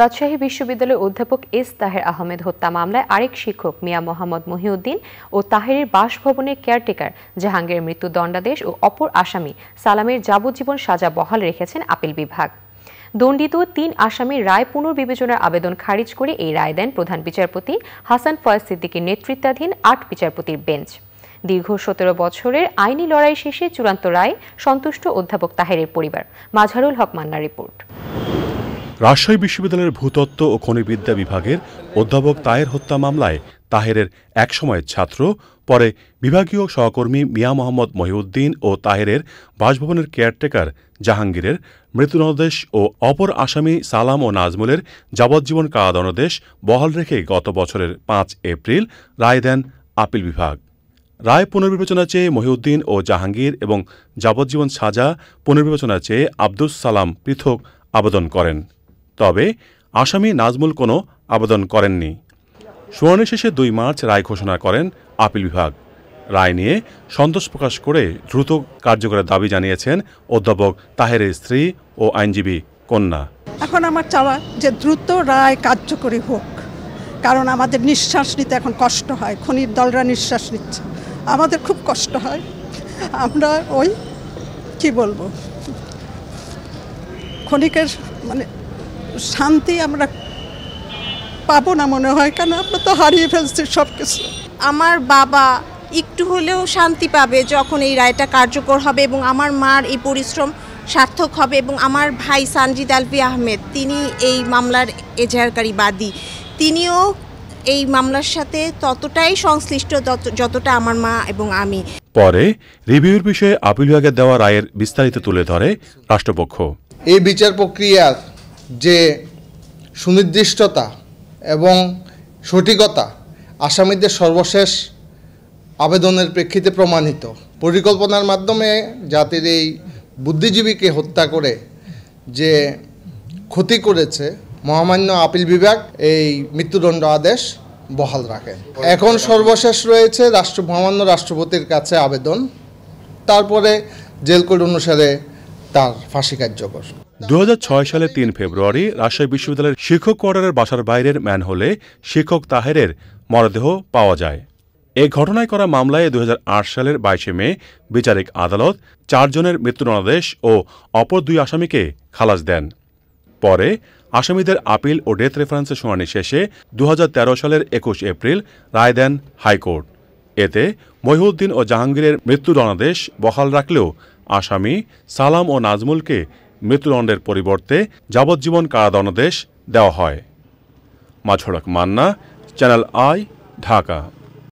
রাজশাহী বিশ্ববিদ্যালয়ের অধ্যাপক এস তাহের আহমেদ হত্যা মামলায় আরেক শিক্ষক মিয়া মোহাম্মদ মহিউদ্দিন ও তাহেরের বাসভবনের কেয়ারটেকার জাহাঙ্গীর মৃত্যুদণ্ডাদেশ ও অপর আসামি সালামের যাবজ্জীবন সাজা বহাল রেখেছেন আপিল বিভাগ দণ্ডিত তিন আসামির রায় পুনর্বিবেচনার আবেদন খারিজ করে এই রায় দেন প্রধান বিচারপতি হাসান ফয়েজ সিদ্দিকীর নেতৃত্বাধীন আট বিচারপতির বেঞ্চ দীর্ঘ সতেরো বছরের আইনি লড়াই শেষে চূড়ান্ত রায় সন্তুষ্ট অধ্যাপক তাহেরের পরিবার মাঝারুল হক মান্না রিপোর্ট রাজশাহী বিশ্ববিদ্যালয়ের ভূতত্ত্ব ও খনিবিদ্যা বিভাগের অধ্যাপক তাহের হত্যা মামলায় তাহেরের একসময়ের ছাত্র পরে বিভাগীয় সহকর্মী মিয়া মোহাম্মদ মহিউদ্দিন ও তাহেরের বাসভবনের কেয়ারটেকার জাহাঙ্গীরের মৃত্যুনদেশ ও অপর আসামি সালাম ও নাজমুলের যাবজ্জীবন কারাদণ্ডাদেশ বহাল রেখে গত বছরের পাঁচ এপ্রিল রায় দেন আপিল বিভাগ রায় পুনর্বিবেচনা চেয়ে মহিউদ্দিন ও জাহাঙ্গীর এবং যাবজ্জীবন সাজা পুনর্বিবেচনা চেয়ে আব্দুস সালাম পৃথক আবেদন করেন তবে আসামি নাজমুল কোনো আবেদন করেননি শুনানি শেষে দুই মার্চ রায় ঘোষণা করেন আপিল বিভাগ রায় নিয়ে সন্তোষ প্রকাশ করে দ্রুত কার্যকরের দাবি জানিয়েছেন অধ্যাপক তাহেরের স্ত্রী ও আইনজীবী কন্যা এখন আমার চাওয়া যে দ্রুত রায় কার্যকরী হোক কারণ আমাদের নিঃশ্বাস নিতে এখন কষ্ট হয় খনির দলরা নিঃশ্বাস নিচ্ছে আমাদের খুব কষ্ট হয় আমরা ওই কি বলবো খনিকের মানে শান্তি আমরা পাবো না মনে হয় কেন আমরা তো হারিয়ে ফেলছি সব কিছু আমার বাবা একটু হলেও শান্তি পাবে যখন এই রায়টা কার্যকর হবে এবং আমার মার এই পরিশ্রম সার্থক হবে এবং আমার ভাই সানজিদ আলফি আহমেদ তিনি এই মামলার এজাহারকারী বাদী তিনিও এই মামলার সাথে ততটাই সংশ্লিষ্ট যতটা আমার মা এবং আমি পরে রিভিউর বিষয়ে আপিল বিভাগের দেওয়া রায়ের বিস্তারিত তুলে ধরে রাষ্ট্রপক্ষ এই বিচার প্রক্রিয়া যে সুনির্দিষ্টতা এবং সঠিকতা আসামিদের সর্বশেষ আবেদনের প্রেক্ষিতে প্রমাণিত পরিকল্পনার মাধ্যমে জাতির এই বুদ্ধিজীবীকে হত্যা করে যে ক্ষতি করেছে মহামান্য আপিল বিভাগ এই মৃত্যুদণ্ড আদেশ বহাল রাখেন এখন সর্বশেষ রয়েছে রাষ্ট্র মহামান্য রাষ্ট্রপতির কাছে আবেদন তারপরে জেল কোর্ট অনুসারে তার ফাঁসি কার্যকর দু সালে তিন ফেব্রুয়ারি রাজশাহী বিশ্ববিদ্যালয়ের শিক্ষক কোয়ার্টারের বাসার বাইরের ম্যানহোলে শিক্ষক তাহেরের মরদেহ পাওয়া যায় এ ঘটনায় করা মামলায় দু সালের বাইশে মে বিচারিক আদালত চারজনের মৃত্যুদণ্ডাদেশ ও অপর দুই আসামিকে খালাস দেন পরে আসামিদের আপিল ও ডেথ রেফারেন্সের শুনানি শেষে দু সালের একুশ এপ্রিল রায় দেন হাইকোর্ট এতে মহিউদ্দিন ও জাহাঙ্গীরের মৃত্যুদণ্ডাদেশ বহাল রাখলেও আসামি সালাম ও নাজমুলকে মৃত্যুদণ্ডের পরিবর্তে যাবজ্জীবন কারাদণ্ডাদেশ দেওয়া হয় মাছড়াক মান্না চ্যানেল আই ঢাকা